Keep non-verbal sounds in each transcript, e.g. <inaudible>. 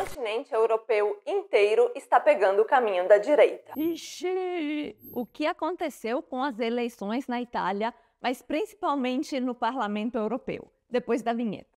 continente europeu inteiro está pegando o caminho da direita. Ixi! O que aconteceu com as eleições na Itália, mas principalmente no Parlamento Europeu? Depois da vinheta.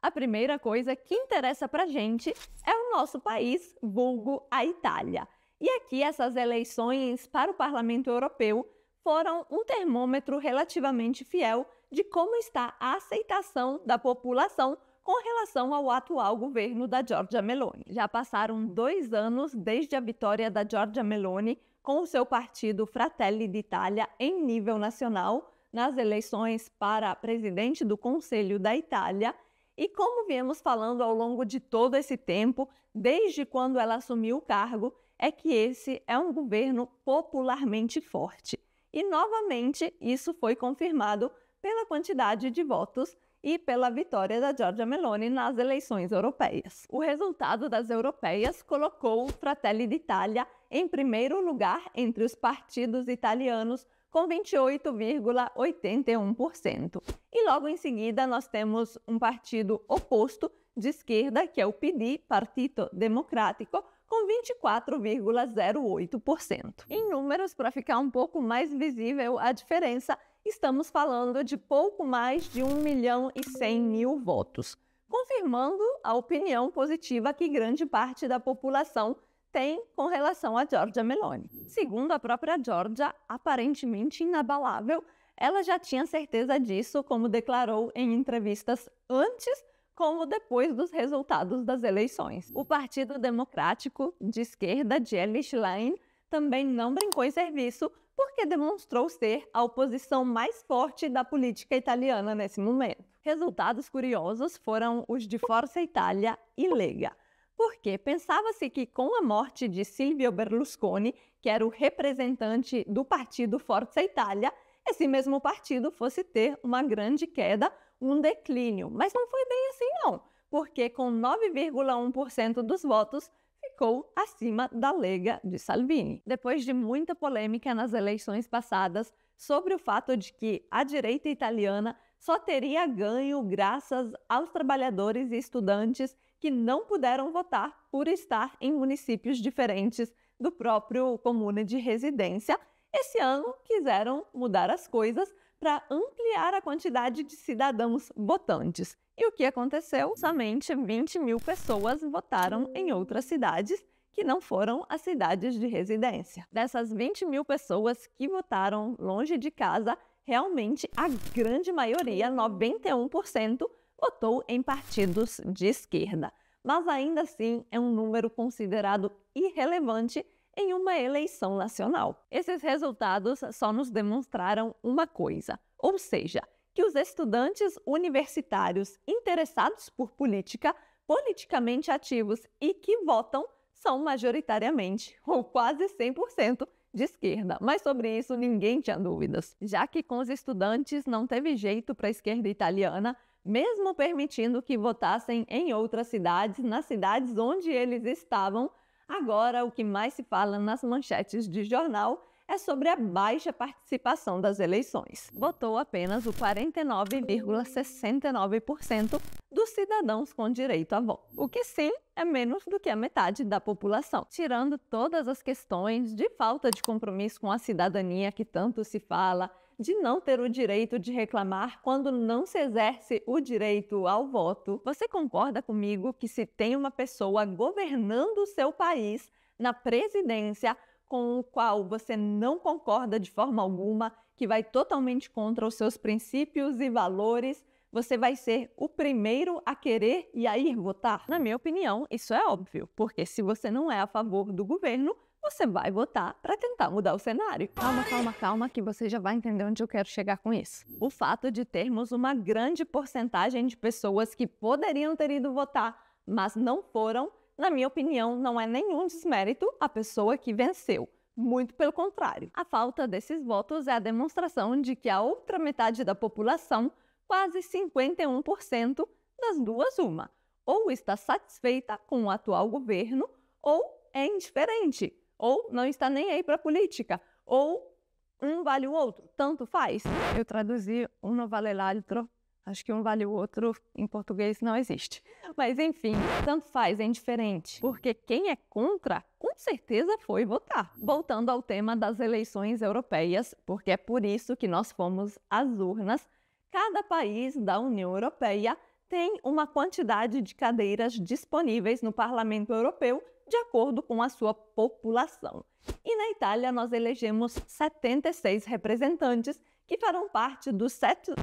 A primeira coisa que interessa pra gente é o nosso país, vulgo a Itália. E aqui, essas eleições para o Parlamento Europeu foram um termômetro relativamente fiel de como está a aceitação da população com relação ao atual governo da Giorgia Meloni. Já passaram dois anos desde a vitória da Giorgia Meloni com o seu partido Fratelli d'Italia em nível nacional nas eleições para presidente do Conselho da Itália. E como viemos falando ao longo de todo esse tempo, desde quando ela assumiu o cargo, é que esse é um governo popularmente forte. E, novamente, isso foi confirmado pela quantidade de votos e pela vitória da Giorgia Meloni nas eleições europeias. O resultado das europeias colocou o Fratelli d'Italia em primeiro lugar entre os partidos italianos com 28,81%. E logo em seguida nós temos um partido oposto de esquerda, que é o PD, Partito Democrático, com 24,08%. Em hum. números, para ficar um pouco mais visível a diferença, estamos falando de pouco mais de 1 milhão e 100 mil votos, confirmando a opinião positiva que grande parte da população tem com relação a Giorgia Meloni. Segundo a própria Giorgia, aparentemente inabalável, ela já tinha certeza disso, como declarou em entrevistas antes como depois dos resultados das eleições. O Partido Democrático de Esquerda de Elish Line também não brincou em serviço porque demonstrou ser a oposição mais forte da política italiana nesse momento. Resultados curiosos foram os de Forza Itália e Lega, porque pensava-se que com a morte de Silvio Berlusconi, que era o representante do partido Forza Itália, esse mesmo partido fosse ter uma grande queda, um declínio. Mas não foi bem assim, não, porque com 9,1% dos votos ficou acima da Lega de Salvini. Depois de muita polêmica nas eleições passadas sobre o fato de que a direita italiana só teria ganho graças aos trabalhadores e estudantes que não puderam votar por estar em municípios diferentes do próprio comune de residência, esse ano quiseram mudar as coisas para ampliar a quantidade de cidadãos votantes. E o que aconteceu? Somente 20 mil pessoas votaram em outras cidades que não foram as cidades de residência. Dessas 20 mil pessoas que votaram longe de casa, realmente a grande maioria, 91%, votou em partidos de esquerda. Mas ainda assim é um número considerado irrelevante em uma eleição nacional. Esses resultados só nos demonstraram uma coisa, ou seja, que os estudantes universitários interessados por política, politicamente ativos e que votam são majoritariamente, <laughs> ou quase 100%, de esquerda, mas sobre isso ninguém tinha dúvidas, já que com os estudantes não teve jeito para a esquerda italiana, mesmo permitindo que votassem em outras cidades, nas cidades onde eles estavam, Agora, o que mais se fala nas manchetes de jornal é sobre a baixa participação das eleições. Votou apenas o 49,69% dos cidadãos com direito a voto, o que sim é menos do que a metade da população. Tirando todas as questões de falta de compromisso com a cidadania que tanto se fala, de não ter o direito de reclamar quando não se exerce o direito ao voto, você concorda comigo que se tem uma pessoa governando o seu país na presidência com o qual você não concorda de forma alguma, que vai totalmente contra os seus princípios e valores, você vai ser o primeiro a querer e a ir votar? Na minha opinião, isso é óbvio, porque se você não é a favor do governo, você vai votar para tentar mudar o cenário. Calma, calma, calma, que você já vai entender onde eu quero chegar com isso. O fato de termos uma grande porcentagem de pessoas que poderiam ter ido votar, mas não foram, na minha opinião, não é nenhum desmérito à pessoa que venceu. Muito pelo contrário. A falta desses votos é a demonstração de que a outra metade da população, quase 51%, das duas, uma, ou está satisfeita com o atual governo ou é indiferente, ou não está nem aí para política, ou um vale o outro, tanto faz. Eu traduzi um não vale l'altro, acho que um vale o outro em português não existe. Mas enfim, tanto faz, é indiferente, porque quem é contra, com certeza foi votar. Voltando ao tema das eleições europeias, porque é por isso que nós fomos às urnas, cada país da União Europeia tem uma quantidade de cadeiras disponíveis no Parlamento Europeu de acordo com a sua população. E na Itália, nós elegemos 76 representantes que farão parte dos 700,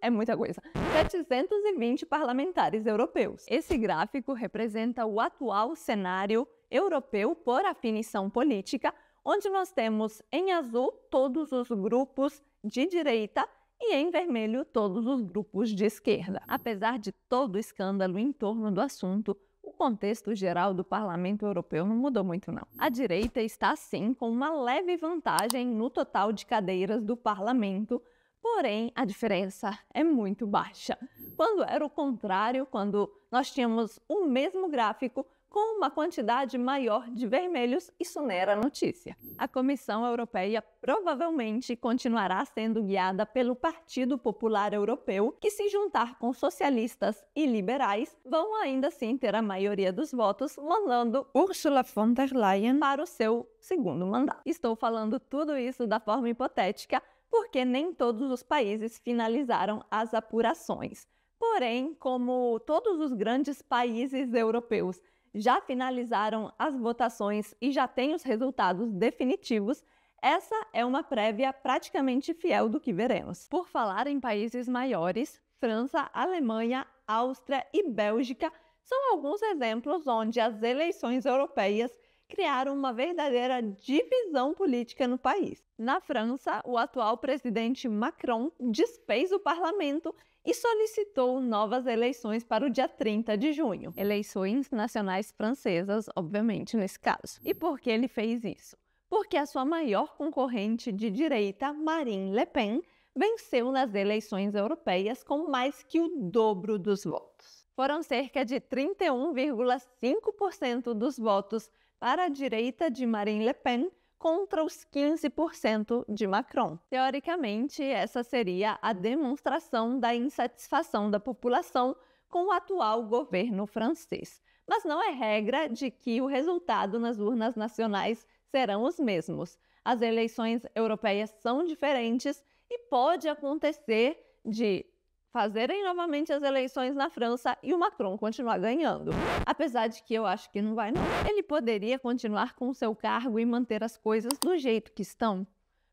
é muita coisa, 720 parlamentares europeus. Esse gráfico representa o atual cenário europeu por afinição política, onde nós temos em azul todos os grupos de direita e em vermelho todos os grupos de esquerda. Apesar de todo o escândalo em torno do assunto, o contexto geral do Parlamento Europeu não mudou muito, não. A direita está, sim, com uma leve vantagem no total de cadeiras do parlamento, porém a diferença é muito baixa. Quando era o contrário, quando nós tínhamos o mesmo gráfico, com uma quantidade maior de vermelhos, isso não era notícia. A Comissão Europeia provavelmente continuará sendo guiada pelo Partido Popular Europeu, que, se juntar com socialistas e liberais, vão ainda assim ter a maioria dos votos, mandando Ursula von der Leyen para o seu segundo mandato. Estou falando tudo isso da forma hipotética, porque nem todos os países finalizaram as apurações. Porém, como todos os grandes países europeus já finalizaram as votações e já têm os resultados definitivos, essa é uma prévia praticamente fiel do que veremos. Por falar em países maiores, França, Alemanha, Áustria e Bélgica são alguns exemplos onde as eleições europeias criaram uma verdadeira divisão política no país. Na França, o atual presidente Macron desfez o parlamento e solicitou novas eleições para o dia 30 de junho. Eleições nacionais francesas, obviamente, nesse caso. E por que ele fez isso? Porque a sua maior concorrente de direita, Marine Le Pen, venceu nas eleições europeias com mais que o dobro dos votos. Foram cerca de 31,5% dos votos para a direita de Marine Le Pen contra os 15% de Macron. Teoricamente, essa seria a demonstração da insatisfação da população com o atual governo francês. Mas não é regra de que o resultado nas urnas nacionais serão os mesmos. As eleições europeias são diferentes e pode acontecer de fazerem novamente as eleições na França e o Macron continuar ganhando. Apesar de que eu acho que não vai não. Ele poderia continuar com seu cargo e manter as coisas do jeito que estão?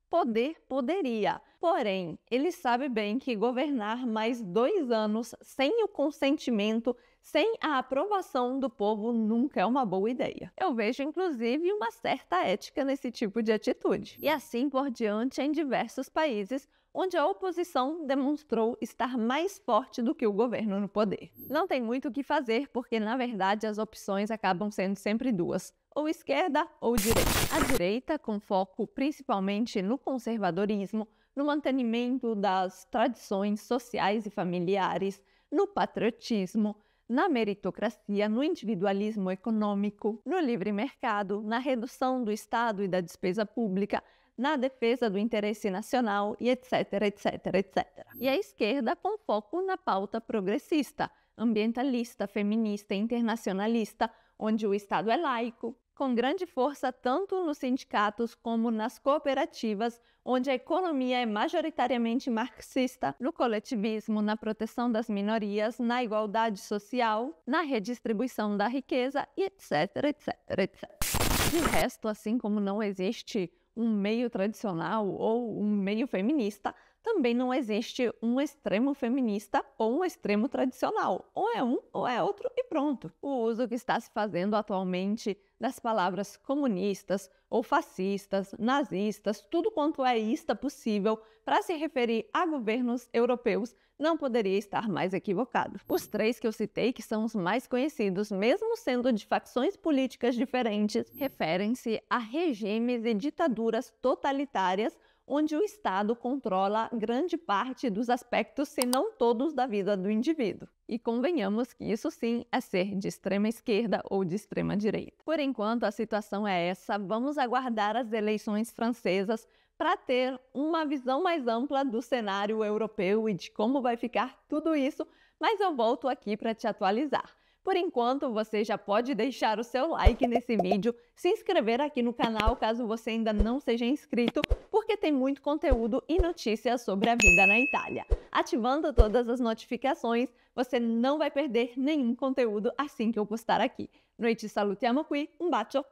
Poder poderia. Porém, ele sabe bem que governar mais dois anos sem o consentimento, sem a aprovação do povo, nunca é uma boa ideia. Eu vejo, inclusive, uma certa ética nesse tipo de atitude. E assim por diante em diversos países, onde a oposição demonstrou estar mais forte do que o governo no poder. Não tem muito o que fazer, porque na verdade as opções acabam sendo sempre duas: ou esquerda ou direita. A direita, com foco principalmente no conservadorismo, no mantenimento das tradições sociais e familiares, no patriotismo, na meritocracia, no individualismo econômico, no livre mercado, na redução do Estado e da despesa pública, na defesa do interesse nacional e etc, etc, etc. E a esquerda com foco na pauta progressista, ambientalista, feminista e internacionalista, onde o Estado é laico, com grande força tanto nos sindicatos como nas cooperativas, onde a economia é majoritariamente marxista, no coletivismo, na proteção das minorias, na igualdade social, na redistribuição da riqueza e etc, etc, etc. De resto, assim como não existe um meio tradicional ou um meio feminista, também não existe um extremo feminista ou um extremo tradicional. Ou é um ou é outro e pronto. O uso que está se fazendo atualmente das palavras comunistas ou fascistas, nazistas, tudo quanto é ista possível para se referir a governos europeus não poderia estar mais equivocado. Os três que eu citei, que são os mais conhecidos, mesmo sendo de facções políticas diferentes, referem-se a regimes e ditaduras totalitárias onde o Estado controla grande parte dos aspectos, se não todos, da vida do indivíduo. E convenhamos que isso sim é ser de extrema esquerda ou de extrema direita. Por enquanto, a situação é essa. Vamos aguardar as eleições francesas para ter uma visão mais ampla do cenário europeu e de como vai ficar tudo isso, mas eu volto aqui para te atualizar. Por enquanto, você já pode deixar o seu like nesse vídeo, se inscrever aqui no canal caso você ainda não seja inscrito, porque tem muito conteúdo e notícias sobre a vida na Itália. Ativando todas as notificações, você não vai perder nenhum conteúdo assim que eu postar aqui. Noite salutiamo qui, um bacio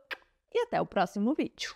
e até o próximo vídeo.